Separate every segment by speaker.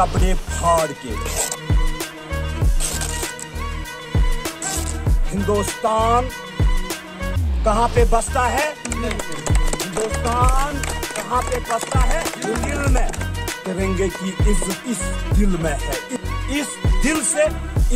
Speaker 1: कपड़े फाड़ के हिंदुस्तान कहाँ पे बसता है हिंदुस्तान कहाँ पे बसता है दिल में तिरंगे की इज्जत इस दिल में है इस दिल से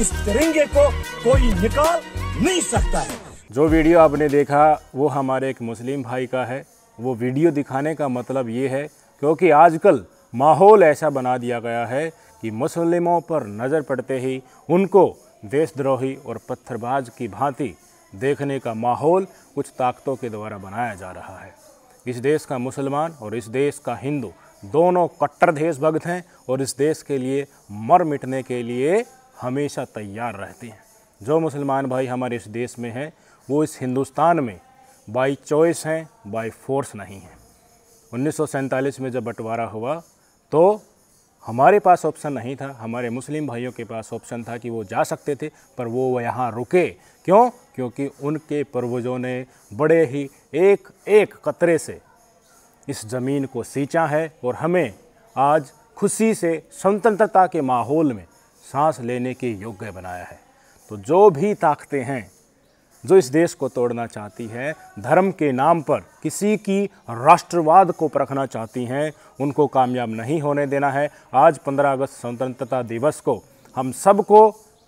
Speaker 1: इस तिरंगे को कोई निकाल नहीं सकता है जो वीडियो आपने देखा वो हमारे एक मुस्लिम भाई का है वो वीडियो दिखाने का मतलब ये है क्योंकि आजकल माहौल ऐसा बना दिया गया है कि मुस्लिमों पर नज़र पड़ते ही उनको देशद्रोही और पत्थरबाज की भांति देखने का माहौल कुछ ताकतों के द्वारा बनाया जा रहा है इस देश का मुसलमान और इस देश का हिंदू दोनों कट्टर देशभक्त हैं और इस देश के लिए मर मिटने के लिए हमेशा तैयार रहते हैं जो मुसलमान भाई हमारे इस देश में हैं वो इस हिंदुस्तान में बाई चॉइस हैं बाई फोर्स नहीं हैं उन्नीस में जब बंटवारा हुआ तो हमारे पास ऑप्शन नहीं था हमारे मुस्लिम भाइयों के पास ऑप्शन था कि वो जा सकते थे पर वो वह यहाँ रुके क्यों क्योंकि उनके पूर्वजों ने बड़े ही एक एक कतरे से इस ज़मीन को सींचा है और हमें आज खुशी से स्वतंत्रता के माहौल में सांस लेने के योग्य बनाया है तो जो भी ताकतें हैं जो इस देश को तोड़ना चाहती है धर्म के नाम पर किसी की राष्ट्रवाद को परखना चाहती हैं उनको कामयाब नहीं होने देना है आज 15 अगस्त स्वतंत्रता दिवस को हम सबको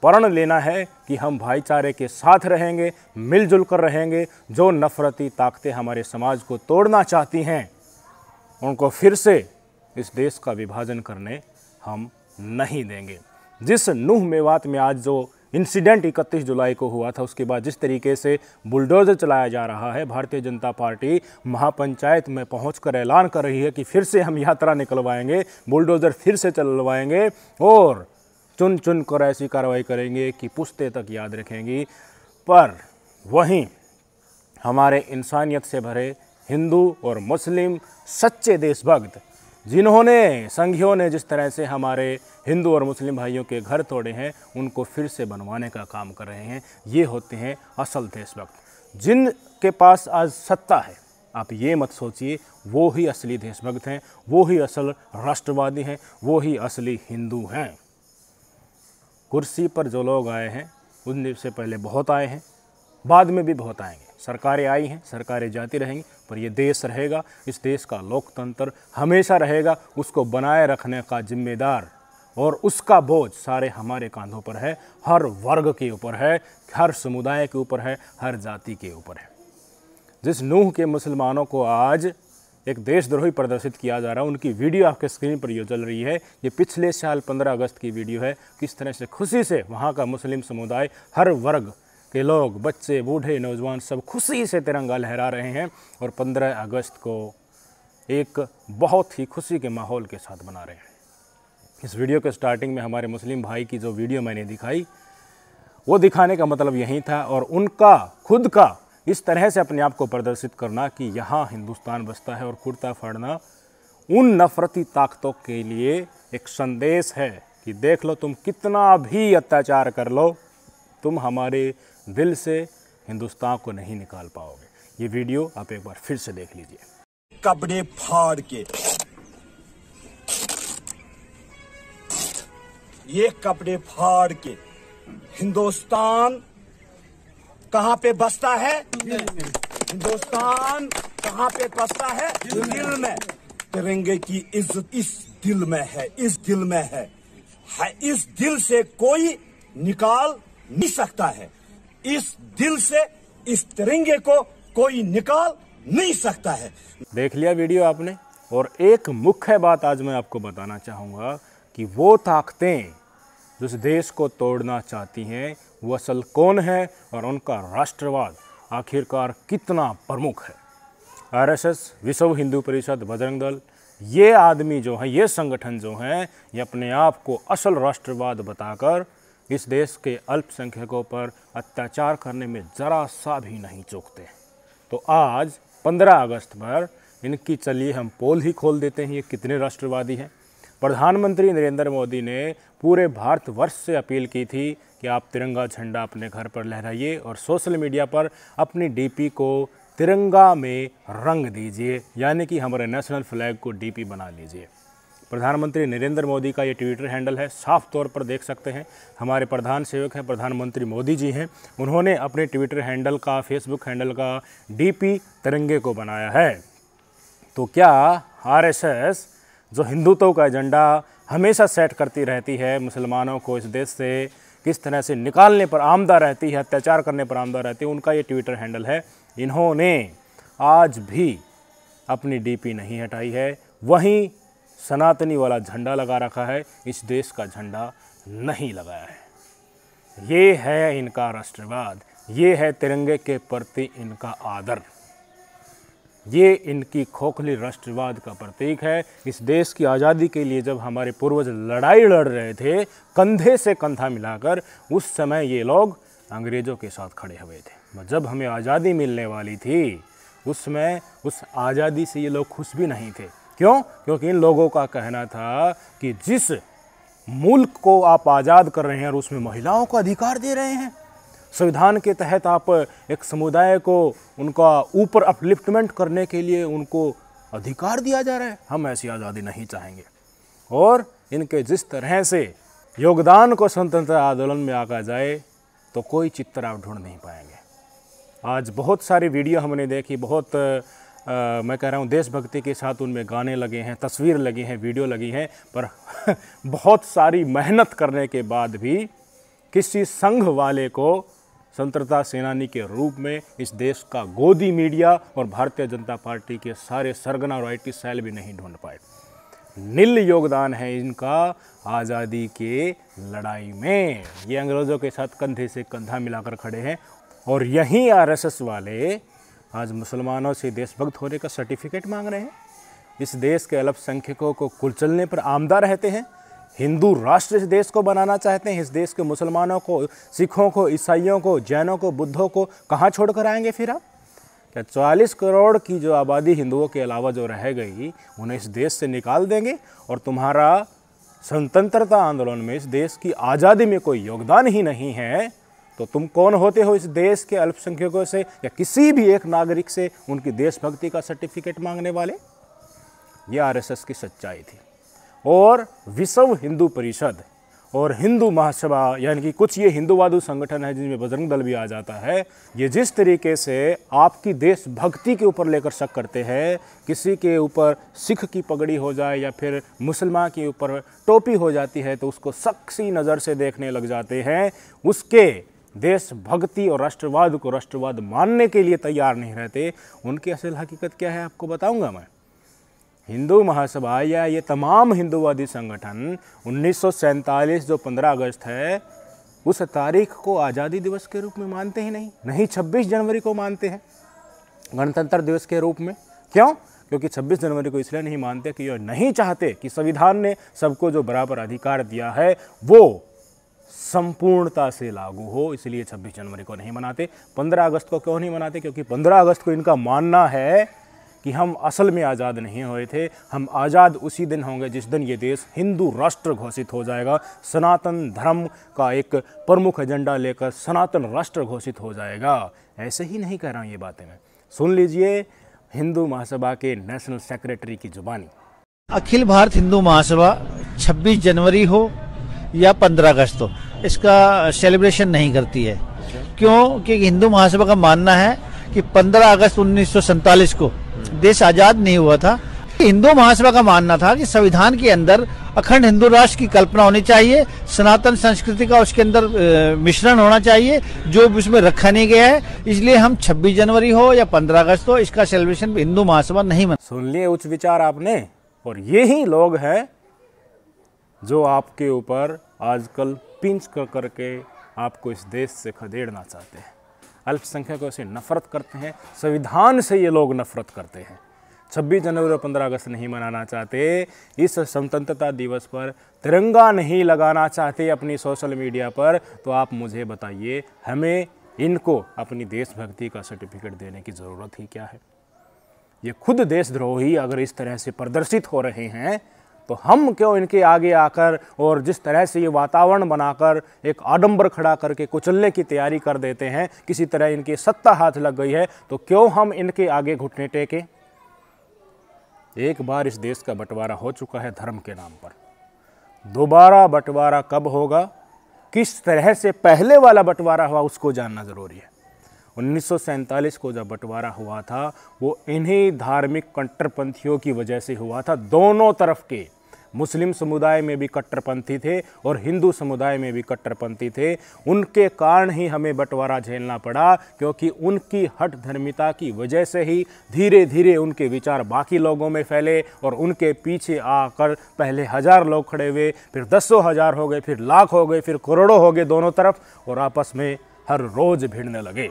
Speaker 1: प्रण लेना है कि हम भाईचारे के साथ रहेंगे मिलजुल कर रहेंगे जो नफरती ताकतें हमारे समाज को तोड़ना चाहती हैं उनको फिर से इस देश का विभाजन करने हम नहीं देंगे जिस नूह मेवात में आज जो इंसिडेंट 31 जुलाई को हुआ था उसके बाद जिस तरीके से बुलडोज़र चलाया जा रहा है भारतीय जनता पार्टी महापंचायत में पहुंचकर ऐलान कर रही है कि फिर से हम यात्रा निकलवाएंगे बुलडोज़र फिर से चलवाएंगे और चुन चुन कर ऐसी कार्रवाई करेंगे कि पुश्ते तक याद रखेंगी पर वहीं हमारे इंसानियत से भरे हिंदू और मुस्लिम सच्चे देशभक्त जिन्होंने संघियों ने जिस तरह से हमारे हिंदू और मुस्लिम भाइयों के घर तोड़े हैं उनको फिर से बनवाने का काम कर रहे हैं ये होते हैं असल देशभक्त जिन के पास आज सत्ता है आप ये मत सोचिए वो ही असली देशभक्त हैं वो ही असल राष्ट्रवादी हैं वो ही असली हिंदू हैं कुर्सी पर जो लोग आए हैं उनसे पहले बहुत आए हैं बाद में भी बहुत आएंगे सरकारें आई हैं सरकारें जाती रहेंगी पर ये देश रहेगा इस देश का लोकतंत्र हमेशा रहेगा उसको बनाए रखने का जिम्मेदार और उसका बोझ सारे हमारे कांधों पर है हर वर्ग के ऊपर है हर समुदाय के ऊपर है हर जाति के ऊपर है जिस नूह के मुसलमानों को आज एक देशद्रोही प्रदर्शित किया जा रहा है उनकी वीडियो आपके स्क्रीन पर ये चल रही है ये पिछले साल 15 अगस्त की वीडियो है किस तरह से खुशी से वहाँ का मुस्लिम समुदाय हर वर्ग के लोग बच्चे बूढ़े नौजवान सब खुशी से तिरंगा लहरा रहे हैं और 15 अगस्त को एक बहुत ही खुशी के माहौल के साथ बना रहे हैं इस वीडियो के स्टार्टिंग में हमारे मुस्लिम भाई की जो वीडियो मैंने दिखाई वो दिखाने का मतलब यही था और उनका खुद का इस तरह से अपने आप को प्रदर्शित करना कि यहाँ हिंदुस्तान बसता है और कुर्ता फाड़ना उन नफरती ताकतों के लिए एक संदेश है कि देख लो तुम कितना भी अत्याचार कर लो तुम हमारे दिल से हिंदुस्तान को नहीं निकाल पाओगे ये वीडियो आप एक बार फिर से देख लीजिए कपड़े फाड़ के ये कपड़े फाड़ के हिंदुस्तान कहाँ पे बसता है हिंदुस्तान कहाँ पे बसता है दिल में तिरंगे की इज्जत इस दिल में है इस दिल में है, है इस दिल से कोई निकाल नहीं सकता है इस दिल से इस तिरंगे को कोई निकाल नहीं सकता है देख लिया वीडियो आपने और एक मुख्य बात आज मैं आपको बताना चाहूंगा कि वो ताकतें जिस देश को तोड़ना चाहती हैं वो असल कौन है और उनका राष्ट्रवाद आखिरकार कितना प्रमुख है आरएसएस विश्व हिंदू परिषद बजरंग दल ये आदमी जो है ये संगठन जो हैं ये अपने आप को असल राष्ट्रवाद बताकर इस देश के अल्पसंख्यकों पर अत्याचार करने में ज़रा सा भी नहीं चूकते तो आज 15 अगस्त पर इनकी चलिए हम पोल ही खोल देते हैं ये कितने राष्ट्रवादी हैं प्रधानमंत्री नरेंद्र मोदी ने पूरे भारतवर्ष से अपील की थी कि आप तिरंगा झंडा अपने घर पर लहराइए और सोशल मीडिया पर अपनी डीपी को तिरंगा में रंग दीजिए यानी कि हमारे नेशनल फ्लैग को डीपी बना लीजिए प्रधानमंत्री नरेंद्र मोदी का ये ट्विटर हैंडल है साफ तौर पर देख सकते हैं हमारे प्रधान सेवक हैं प्रधानमंत्री मोदी जी हैं उन्होंने अपने ट्विटर हैंडल का फेसबुक हैंडल का डीपी तिरंगे को बनाया है तो क्या आरएसएस जो हिंदुत्व का एजेंडा हमेशा सेट करती रहती है मुसलमानों को इस देश से किस तरह से निकालने पर आमदा रहती है अत्याचार करने पर आमदा रहती है उनका ये ट्विटर हैंडल है इन्होंने आज भी अपनी डीपी नहीं हटाई है वहीं सनातनी वाला झंडा लगा रखा है इस देश का झंडा नहीं लगाया है ये है इनका राष्ट्रवाद ये है तिरंगे के प्रति इनका आदर ये इनकी खोखली राष्ट्रवाद का प्रतीक है इस देश की आज़ादी के लिए जब हमारे पूर्वज लड़ाई लड़ रहे थे कंधे से कंधा मिलाकर उस समय ये लोग अंग्रेज़ों के साथ खड़े हुए थे जब हमें आज़ादी मिलने वाली थी उसमें उस आज़ादी से ये लोग खुश भी नहीं थे क्यों क्योंकि इन लोगों का कहना था कि जिस मुल्क को आप आज़ाद कर रहे हैं और उसमें महिलाओं को अधिकार दे रहे हैं संविधान के तहत आप एक समुदाय को उनका ऊपर अपलिफ्टमेंट करने के लिए उनको अधिकार दिया जा रहा है हम ऐसी आज़ादी नहीं चाहेंगे और इनके जिस तरह से योगदान को स्वतंत्रता आंदोलन में आका जाए तो कोई चित्र आप ढूंढ नहीं पाएंगे आज बहुत सारी वीडियो हमने देखी बहुत आ, मैं कह रहा हूँ देशभक्ति के साथ उनमें गाने लगे हैं तस्वीर लगी हैं वीडियो लगी हैं पर बहुत सारी मेहनत करने के बाद भी किसी संघ वाले को स्वतंत्रता सेनानी के रूप में इस देश का गोदी मीडिया और भारतीय जनता पार्टी के सारे सरगना और आई सेल भी नहीं ढूंढ पाए नील योगदान है इनका आज़ादी के लड़ाई में ये अंग्रेज़ों के साथ कंधे से कंधा मिलाकर खड़े हैं और यहीं आरएसएस वाले आज मुसलमानों से देशभक्त होने का सर्टिफिकेट मांग रहे हैं इस देश के अल्पसंख्यकों को कुलचलने पर आमदा रहते हैं हिंदू राष्ट्र इस देश को बनाना चाहते हैं इस देश के मुसलमानों को सिखों को ईसाइयों को जैनों को बुद्धों को कहाँ छोड़ कर आएंगे फिर आप क्या चालीस करोड़ की जो आबादी हिंदुओं के अलावा जो रह गई उन्हें इस देश से निकाल देंगे और तुम्हारा स्वतंत्रता आंदोलन में इस देश की आज़ादी में कोई योगदान ही नहीं है तो तुम कौन होते हो इस देश के अल्पसंख्यकों से या किसी भी एक नागरिक से उनकी देशभक्ति का सर्टिफिकेट मांगने वाले ये आरएसएस की सच्चाई थी और विश्व हिंदू परिषद और हिंदू महासभा यानी कि कुछ ये हिंदूवादी संगठन है जिनमें बजरंग दल भी आ जाता है ये जिस तरीके से आपकी देशभक्ति के ऊपर लेकर शक करते हैं किसी के ऊपर सिख की पगड़ी हो जाए या फिर मुसलमान के ऊपर टोपी हो जाती है तो उसको सख्सी नज़र से देखने लग जाते हैं उसके देशभक्ति और राष्ट्रवाद को राष्ट्रवाद मानने के लिए तैयार नहीं रहते उनकी असल हकीकत क्या है आपको बताऊंगा मैं हिंदू महासभा या ये तमाम हिंदूवादी संगठन उन्नीस जो 15 अगस्त है उस तारीख को आज़ादी दिवस के रूप में मानते ही नहीं नहीं 26 जनवरी को मानते हैं गणतंत्र दिवस के रूप में क्यों क्योंकि 26 जनवरी को इसलिए नहीं मानते कि यह नहीं चाहते कि संविधान ने सबको जो बराबर अधिकार दिया है वो संपूर्णता से लागू हो इसलिए 26 जनवरी को नहीं मनाते 15 अगस्त को क्यों नहीं मनाते क्योंकि 15 अगस्त को इनका मानना है कि हम असल में आज़ाद नहीं हुए थे हम आज़ाद उसी दिन होंगे जिस दिन ये देश हिंदू राष्ट्र घोषित हो जाएगा सनातन धर्म का एक प्रमुख एजेंडा लेकर सनातन राष्ट्र घोषित हो जाएगा ऐसे ही नहीं कह रहा हूँ ये बातें मैं सुन लीजिए हिंदू महासभा के नेशनल सेक्रेटरी की जुबानी अखिल भारत हिंदू महासभा 26 जनवरी हो या 15 अगस्त हो इसका सेलिब्रेशन नहीं करती है क्यों कि हिंदू महासभा का मानना है कि 15 अगस्त उन्नीस को देश आजाद नहीं हुआ था हिंदू महासभा का मानना था कि संविधान के अंदर अखंड हिंदू राष्ट्र की कल्पना होनी चाहिए सनातन संस्कृति का उसके अंदर मिश्रण होना चाहिए जो उसमें रखा नहीं गया है इसलिए हम 26 जनवरी हो या 15 अगस्त हो इसका सेलिब्रेशन हिंदू महासभा नहीं मना सुन लिए उच्च विचार आपने और ये ही लोग हैं जो आपके ऊपर आजकल पिंच कर करके आपको इस देश से खदेड़ना चाहते हैं अल्पसंख्यकों से नफरत करते हैं संविधान से ये लोग नफरत करते हैं 26 जनवरी और पंद्रह अगस्त नहीं मनाना चाहते इस स्वतंत्रता दिवस पर तिरंगा नहीं लगाना चाहते अपनी सोशल मीडिया पर तो आप मुझे बताइए हमें इनको अपनी देशभक्ति का सर्टिफिकेट देने की ज़रूरत ही क्या है ये खुद देशद्रोही अगर इस तरह से प्रदर्शित हो रहे हैं तो हम क्यों इनके आगे आकर और जिस तरह से ये वातावरण बनाकर एक आडंबर खड़ा करके कुचलने की तैयारी कर देते हैं किसी तरह इनकी सत्ता हाथ लग गई है तो क्यों हम इनके आगे घुटने टेके एक बार इस देश का बंटवारा हो चुका है धर्म के नाम पर दोबारा बंटवारा कब होगा किस तरह से पहले वाला बंटवारा हुआ उसको जानना ज़रूरी है उन्नीस को जब बंटवारा हुआ था वो इन्हीं धार्मिक कट्टरपंथियों की वजह से हुआ था दोनों तरफ के मुस्लिम समुदाय में भी कट्टरपंथी थे और हिंदू समुदाय में भी कट्टरपंथी थे उनके कारण ही हमें बंटवारा झेलना पड़ा क्योंकि उनकी हट धर्मिता की वजह से ही धीरे धीरे उनके विचार बाकी लोगों में फैले और उनके पीछे आकर पहले हज़ार लोग खड़े हुए फिर दसों हज़ार हो गए फिर लाख हो गए फिर करोड़ों हो गए दोनों तरफ और आपस में हर रोज़ भिड़ने लगे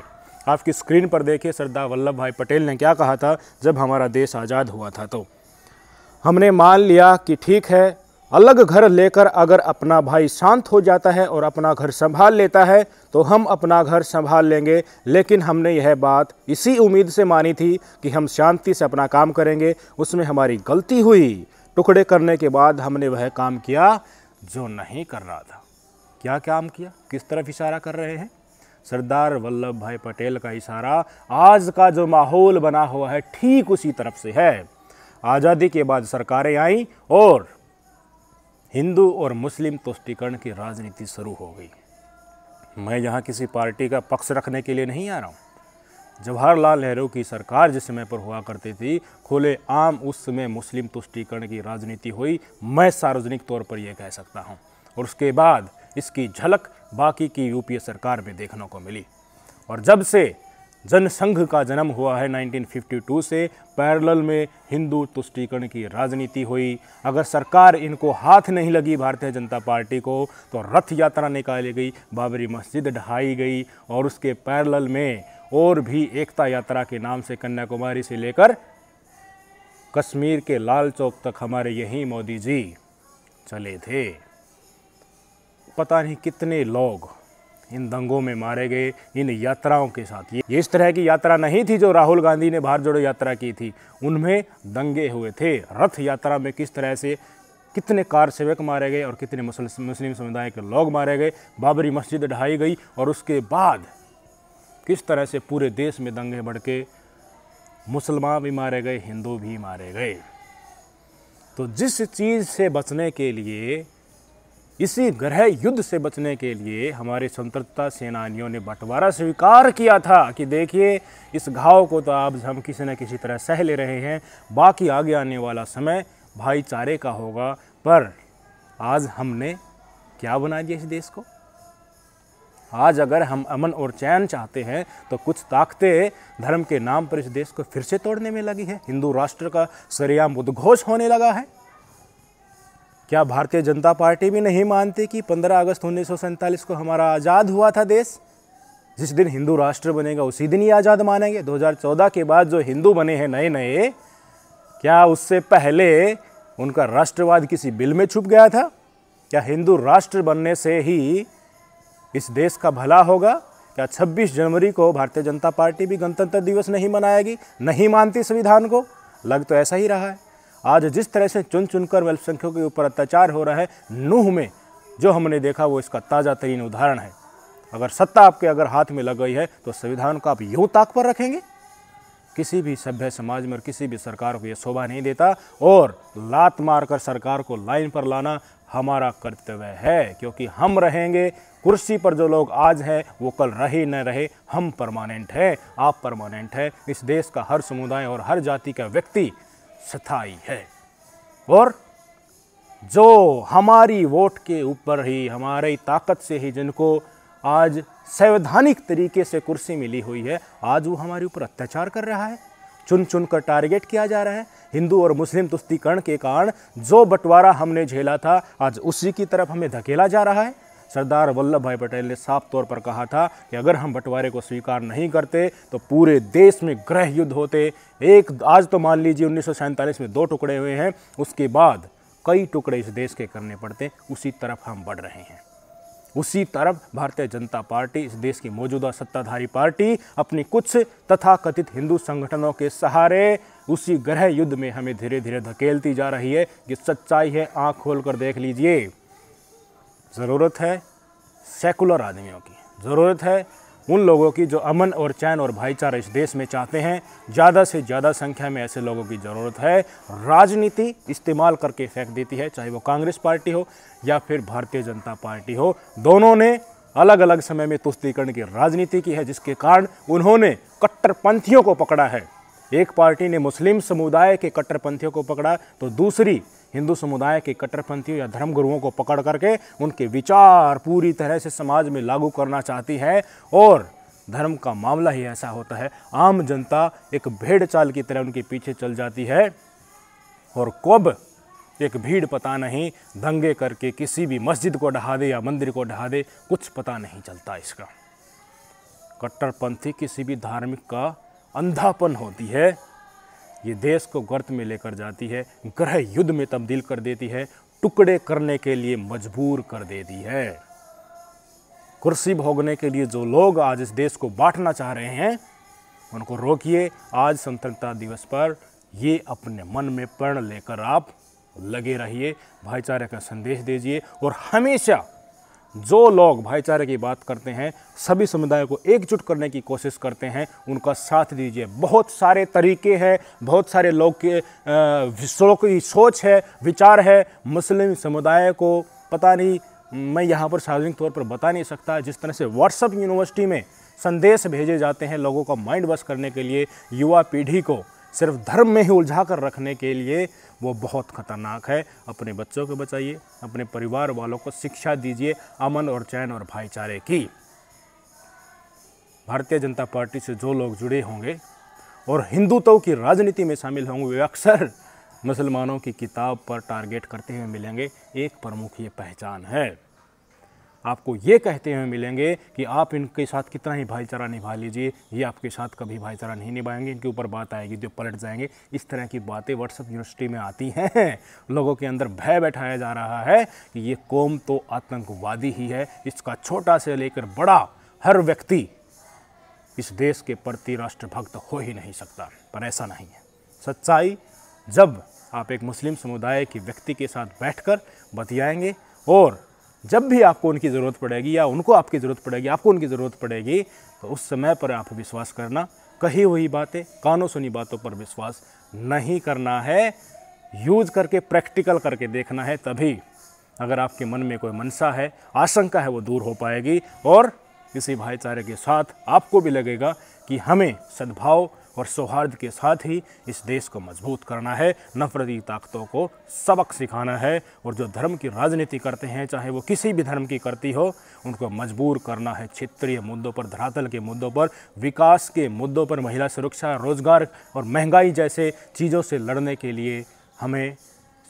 Speaker 1: आपकी स्क्रीन पर देखिए सरदार वल्लभ भाई पटेल ने क्या कहा था जब हमारा देश आज़ाद हुआ था तो हमने मान लिया कि ठीक है अलग घर लेकर अगर अपना भाई शांत हो जाता है और अपना घर संभाल लेता है तो हम अपना घर संभाल लेंगे लेकिन हमने यह बात इसी उम्मीद से मानी थी कि हम शांति से अपना काम करेंगे उसमें हमारी गलती हुई टुकड़े करने के बाद हमने वह काम किया जो नहीं करना था क्या काम किया किस तरफ इशारा कर रहे हैं सरदार वल्लभ भाई पटेल का इशारा आज का जो माहौल बना हुआ है ठीक उसी तरफ से है आज़ादी के बाद सरकारें आईं और हिंदू और मुस्लिम तुष्टिकरण की राजनीति शुरू हो गई मैं यहाँ किसी पार्टी का पक्ष रखने के लिए नहीं आ रहा हूँ जवाहरलाल नेहरू की सरकार जिस समय पर हुआ करती थी खुले आम उस समय मुस्लिम तुष्टिकरण की राजनीति हुई मैं सार्वजनिक तौर पर यह कह सकता हूँ और उसके बाद इसकी झलक बाकी की यूपीए सरकार में देखने को मिली और जब से जनसंघ का जन्म हुआ है 1952 से पैरेलल में हिंदू तुष्टिकरण की राजनीति हुई अगर सरकार इनको हाथ नहीं लगी भारतीय जनता पार्टी को तो रथ यात्रा निकाली गई बाबरी मस्जिद ढहाई गई और उसके पैरेलल में और भी एकता यात्रा के नाम से कन्याकुमारी से लेकर कश्मीर के लाल चौक तक हमारे यहीं मोदी जी चले थे पता नहीं कितने लोग इन दंगों में मारे गए इन यात्राओं के साथ ये इस तरह की यात्रा नहीं थी जो राहुल गांधी ने भारत जोड़ो यात्रा की थी उनमें दंगे हुए थे रथ यात्रा में किस तरह से कितने कार सेवक मारे गए और कितने मुस्लिम समुदाय के लोग मारे गए बाबरी मस्जिद ढहाई गई और उसके बाद किस तरह से पूरे देश में दंगे भड़के मुसलमान भी मारे गए हिंदू भी मारे गए तो जिस चीज़ से बचने के लिए इसी ग्रह युद्ध से बचने के लिए हमारे स्वतंत्रता सेनानियों ने बंटवारा स्वीकार किया था कि देखिए इस घाव को तो आप हम किसी न किसी तरह सह ले रहे हैं बाकी आगे आने वाला समय भाईचारे का होगा पर आज हमने क्या बना दिया इस देश को आज अगर हम अमन और चैन चाहते हैं तो कुछ ताकतें धर्म के नाम पर इस देश को फिर से तोड़ने में लगी है हिंदू राष्ट्र का सरेआम उद्घोष होने लगा है क्या भारतीय जनता पार्टी भी नहीं मानती कि 15 अगस्त उन्नीस को हमारा आज़ाद हुआ था देश जिस दिन हिंदू राष्ट्र बनेगा उसी दिन ही आज़ाद मानेंगे 2014 के बाद जो हिंदू बने हैं नए नए क्या उससे पहले उनका राष्ट्रवाद किसी बिल में छुप गया था क्या हिंदू राष्ट्र बनने से ही इस देश का भला होगा क्या 26 जनवरी को भारतीय जनता पार्टी भी गणतंत्र दिवस नहीं मनाएगी नहीं मानती संविधान को लग तो ऐसा ही रहा है आज जिस तरह से चुन चुनकर अल्पसंख्यकों के ऊपर अत्याचार हो रहा है नूह में जो हमने देखा वो इसका ताज़ा तरीन उदाहरण है अगर सत्ता आपके अगर हाथ में लग गई है तो संविधान को आप यूँ ताक पर रखेंगे किसी भी सभ्य समाज में और किसी भी सरकार को ये शोभा नहीं देता और लात मारकर सरकार को लाइन पर लाना हमारा कर्तव्य है क्योंकि हम रहेंगे कुर्सी पर जो लोग आज हैं वो कल रहे न रहे हम परमानेंट हैं आप परमानेंट हैं इस देश का हर समुदाय और हर जाति का व्यक्ति स्थाई है और जो हमारी वोट के ऊपर ही हमारी ताकत से ही जिनको आज संवैधानिक तरीके से कुर्सी मिली हुई है आज वो हमारे ऊपर अत्याचार कर रहा है चुन चुन कर टारगेट किया जा रहा है हिंदू और मुस्लिम तुस्तीकरण के कारण जो बंटवारा हमने झेला था आज उसी की तरफ हमें धकेला जा रहा है सरदार वल्लभ भाई पटेल ने साफ तौर पर कहा था कि अगर हम बंटवारे को स्वीकार नहीं करते तो पूरे देश में गृह युद्ध होते एक आज तो मान लीजिए उन्नीस में दो टुकड़े हुए हैं उसके बाद कई टुकड़े इस देश के करने पड़ते उसी तरफ हम बढ़ रहे हैं उसी तरफ भारतीय जनता पार्टी इस देश की मौजूदा सत्ताधारी पार्टी अपनी कुछ तथाकथित हिंदू संगठनों के सहारे उसी ग्रह युद्ध में हमें धीरे धीरे धकेलती जा रही है ये सच्चाई है आंख खोल कर देख लीजिए ज़रूरत है सेकुलर आदमियों की ज़रूरत है उन लोगों की जो अमन और चैन और भाईचारा इस देश में चाहते हैं ज़्यादा से ज़्यादा संख्या में ऐसे लोगों की ज़रूरत है राजनीति इस्तेमाल करके फेंक देती है चाहे वो कांग्रेस पार्टी हो या फिर भारतीय जनता पार्टी हो दोनों ने अलग अलग समय में तुष्टिकरण की राजनीति की है जिसके कारण उन्होंने कट्टरपंथियों को पकड़ा है एक पार्टी ने मुस्लिम समुदाय के कट्टरपंथियों को पकड़ा तो दूसरी हिंदू समुदाय के कट्टरपंथियों या धर्मगुरुओं को पकड़ करके उनके विचार पूरी तरह से समाज में लागू करना चाहती है और धर्म का मामला ही ऐसा होता है आम जनता एक भेड़ चाल की तरह उनके पीछे चल जाती है और कब एक भीड़ पता नहीं दंगे करके किसी भी मस्जिद को ढहा दे या मंदिर को ढहा दे कुछ पता नहीं चलता इसका कट्टरपंथी किसी भी धार्मिक का अंधापन होती है ये देश को गर्त में लेकर जाती है ग्रह युद्ध में तब्दील कर देती है टुकड़े करने के लिए मजबूर कर देती है कुर्सी भोगने के लिए जो लोग आज इस देश को बांटना चाह रहे हैं उनको रोकिए आज स्वतंत्रता दिवस पर ये अपने मन में प्रण लेकर आप लगे रहिए भाईचारे का संदेश दीजिए और हमेशा जो लोग भाईचारे की बात करते हैं सभी समुदाय को एकजुट करने की कोशिश करते हैं उनका साथ दीजिए बहुत सारे तरीके हैं बहुत सारे लोग की सोच है विचार है मुस्लिम समुदाय को पता नहीं मैं यहाँ पर सार्वजनिक तौर पर बता नहीं सकता जिस तरह से व्हाट्सअप यूनिवर्सिटी में संदेश भेजे जाते हैं लोगों का माइंड वॉश करने के लिए युवा पीढ़ी को सिर्फ धर्म में ही उलझा कर रखने के लिए वो बहुत ख़तरनाक है अपने बच्चों को बचाइए अपने परिवार वालों को शिक्षा दीजिए अमन और चैन और भाईचारे की भारतीय जनता पार्टी से जो लोग जुड़े होंगे और हिंदुत्व की राजनीति में शामिल होंगे वे अक्सर मुसलमानों की किताब पर टारगेट करते हुए मिलेंगे एक प्रमुख ये पहचान है आपको ये कहते हुए मिलेंगे कि आप इनके साथ कितना ही भाईचारा निभा लीजिए ये आपके साथ कभी भाईचारा नहीं निभाएंगे इनके ऊपर बात आएगी जो पलट जाएंगे इस तरह की बातें व्हाट्सअप यूनिवर्सिटी में आती हैं लोगों के अंदर भय बैठाया जा रहा है कि ये कौम तो आतंकवादी ही है इसका छोटा से लेकर बड़ा हर व्यक्ति इस देश के प्रति राष्ट्रभक्त हो ही नहीं सकता पर ऐसा नहीं है सच्चाई जब आप एक मुस्लिम समुदाय के व्यक्ति के साथ बैठकर बतियाएंगे और जब भी आपको उनकी ज़रूरत पड़ेगी या उनको आपकी ज़रूरत पड़ेगी आपको उनकी ज़रूरत पड़ेगी तो उस समय पर आप विश्वास करना कही हुई बातें कानों सुनी बातों पर विश्वास नहीं करना है यूज करके प्रैक्टिकल करके देखना है तभी अगर आपके मन में कोई मनसा है आशंका है वो दूर हो पाएगी और इसी भाईचारे के साथ आपको भी लगेगा कि हमें सद्भाव और सौहार्द के साथ ही इस देश को मजबूत करना है नफरती ताकतों को सबक सिखाना है और जो धर्म की राजनीति करते हैं चाहे वो किसी भी धर्म की करती हो उनको मजबूर करना है क्षेत्रीय मुद्दों पर धरातल के मुद्दों पर विकास के मुद्दों पर महिला सुरक्षा रोजगार और महंगाई जैसे चीज़ों से लड़ने के लिए हमें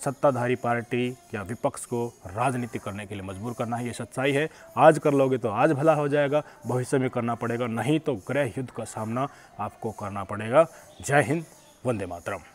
Speaker 1: सत्ताधारी पार्टी या विपक्ष को राजनीति करने के लिए मजबूर करना है ये सच्चाई है आज कर लोगे तो आज भला हो जाएगा भविष्य में करना पड़ेगा नहीं तो गृह युद्ध का सामना आपको करना पड़ेगा जय हिंद वंदे मातरम